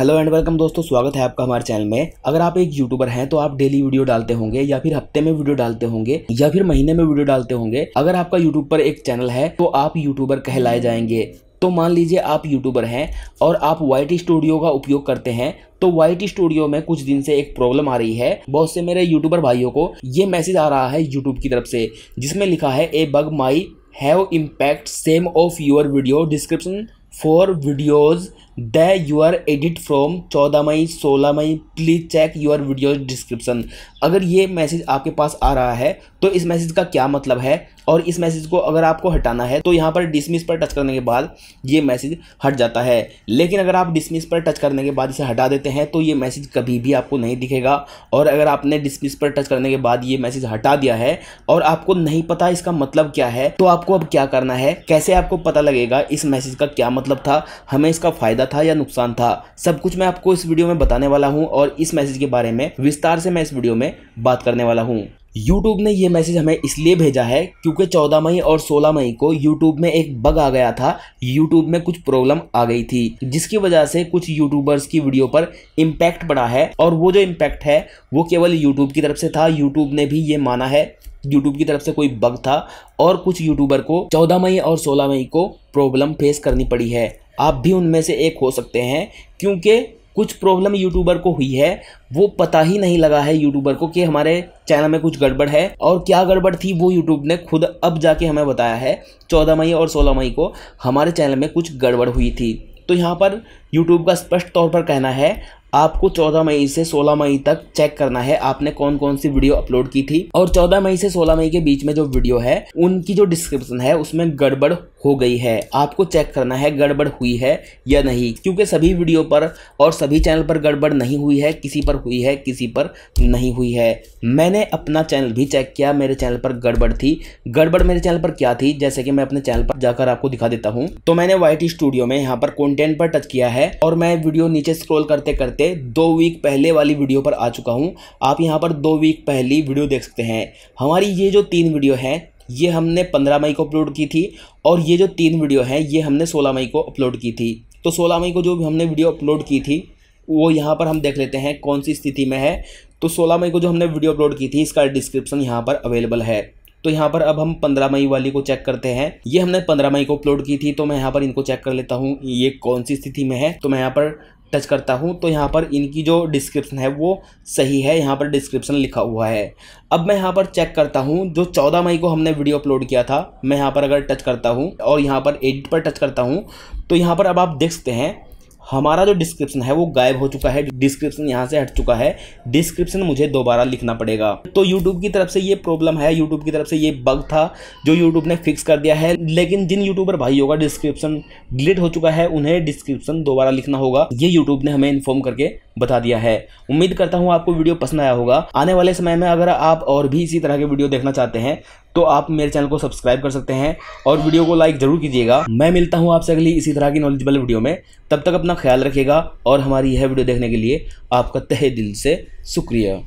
hello and welcome दोस्तों स्वागत है आपका हमारे चैनल में अगर आप एक यूट्यूबर हैं तो आप डेली वीडियो डालते होंगे या फिर हफ्ते में वीडियो डालते होंगे या फिर महीने में वीडियो डालते होंगे अगर आपका यूट्यूब पर एक चैनल है तो आप यूट्यूबर कहलाए जाएंगे तो मान लीजिए आप यूट्यूबर हैं और आप वाइट स्टूडियो का उपयोग करते हैं तो वाइट स्टूडियो में कुछ दिन से एक प्रॉब्लम आ रही है बहुत से मेरे यूट्यूबर भाइयों को ये मैसेज आ रहा है यूट्यूब की तरफ से जिसमें लिखा है a bug may have impact some of your video description for videos the you edit from चौदह मई सोलह मई please check your videos description अगर ये मैसेज आपके पास आ रहा है तो इस मैसेज का क्या मतलब है और इस मैसेज को अगर आपको हटाना है तो यहाँ पर डिसमिस पर टच करने के बाद ये मैसेज हट जाता है लेकिन अगर आप डिसमिस पर टच करने के बाद इसे हटा देते हैं तो ये मैसेज कभी भी आपको नहीं दिखेगा और अगर आपने डिसमिस पर टच करने के बाद ये मैसेज हटा दिया है और आपको नहीं पता इसका मतलब क्या है तो आपको अब क्या करना है कैसे आपको पता लगेगा इस मैसेज का क्या मतलब था हमें इसका फ़ायदा था या नुकसान था सब कुछ मैं आपको इस वीडियो में बताने वाला हूँ और इस मैसेज के बारे में विस्तार से मैं इस वीडियो में बात करने वाला हूँ यूट्यूब ने ये मैसेज हमें इसलिए भेजा है क्योंकि 14 मई और 16 मई को यूट्यूब में एक बग आ गया था यूट्यूब में कुछ प्रॉब्लम आ गई थी जिसकी वजह से कुछ यूट्यूबर्स की वीडियो पर इम्पैक्ट पड़ा है और वो जो इम्पैक्ट है वो केवल यूट्यूब की तरफ से था यूट्यूब ने भी ये माना है यूट्यूब की तरफ से कोई बग था और कुछ यूट्यूबर को चौदह मई और सोलह मई को प्रॉब्लम फेस करनी पड़ी है आप भी उनमें से एक हो सकते हैं क्योंकि कुछ प्रॉब्लम यूट्यूबर को हुई है वो पता ही नहीं लगा है यूट्यूबर को कि हमारे चैनल में कुछ गड़बड़ है और क्या गड़बड़ थी वो यूट्यूब ने खुद अब जाके हमें बताया है चौदह मई और सोलह मई को हमारे चैनल में कुछ गड़बड़ हुई थी तो यहाँ पर यूट्यूब का स्पष्ट तौर पर कहना है आपको 14 मई से 16 मई तक चेक करना है आपने कौन कौन सी वीडियो अपलोड की थी और 14 मई से 16 मई के बीच में जो वीडियो है उनकी जो डिस्क्रिप्शन है उसमें गड़बड़ हो गई है आपको चेक करना है गड़बड़ हुई है या नहीं क्योंकि सभी वीडियो पर और सभी चैनल पर गड़बड़ नहीं हुई है किसी पर हुई है किसी पर नहीं हुई है मैंने अपना चैनल भी चेक किया मेरे चैनल पर गड़बड़ थी गड़बड़ मेरे चैनल पर क्या थी जैसे कि मैं अपने चैनल पर जाकर आपको दिखा देता हूँ तो मैंने वाई स्टूडियो में यहाँ पर कॉन्टेंट पर टच किया है और मैं वीडियो नीचे स्क्रोल करते करते सकते दो वीक पहले वाली वीडियो पर आ चुका हूँ आप यहाँ पर दो वीक पहली वीडियो देख सकते हैं हमारी ये जो तीन वीडियो है ये हमने पंद्रह मई को अपलोड की थी और ये जो तीन वीडियो है ये हमने सोलह मई को अपलोड की थी तो सोलह मई को जो भी हमने वीडियो अपलोड की थी वो यहाँ पर हम देख लेते हैं कौन सी स्थिति में है तो 16 मई को जो हमने वीडियो अपलोड की थी इसका डिस्क्रिप्शन यहाँ पर अवेलेबल है तो यहाँ पर अब हम 15 मई वाली को चेक करते हैं ये हमने 15 मई को अपलोड की थी तो मैं यहाँ पर इनको चेक कर लेता हूँ ये कौन सी स्थिति में है तो मैं यहाँ पर टच करता हूँ तो यहाँ पर इनकी जो डिस्क्रिप्शन है वो सही है यहाँ पर डिस्क्रिप्शन लिखा हुआ है अब मैं यहाँ पर चेक करता हूँ जो 14 मई को हमने वीडियो अपलोड किया था मैं यहाँ पर अगर टच करता हूँ और यहाँ पर एडिट पर टच करता हूँ तो यहाँ पर अब आप देख सकते हैं हमारा जो डिस्क्रिप्शन है वो गायब हो चुका है डिस्क्रिप्शन यहाँ से हट चुका है डिस्क्रिप्शन मुझे दोबारा लिखना पड़ेगा तो यूट्यूब की तरफ से ये प्रॉब्लम है यूट्यूब की तरफ से ये बग था जो यूट्यूब ने फिक्स कर दिया है लेकिन जिन यूट्यूबर भाइयों का डिस्क्रिप्शन डिलीट हो चुका है उन्हें डिस्क्रिप्शन दोबारा लिखना होगा ये यूट्यूब ने हमें इन्फॉर्म करके बता दिया है उम्मीद करता हूँ आपको वीडियो पसंद आया होगा आने वाले समय में अगर आप और भी इसी तरह के वीडियो देखना चाहते हैं तो आप मेरे चैनल को सब्सक्राइब कर सकते हैं और वीडियो को लाइक जरूर कीजिएगा मैं मिलता हूँ आपसे अगली इसी तरह की नॉलेजेबल वीडियो में तब तक अपना ख्याल रखिएगा और हमारी यह वीडियो देखने के लिए आपका तहे दिल से शुक्रिया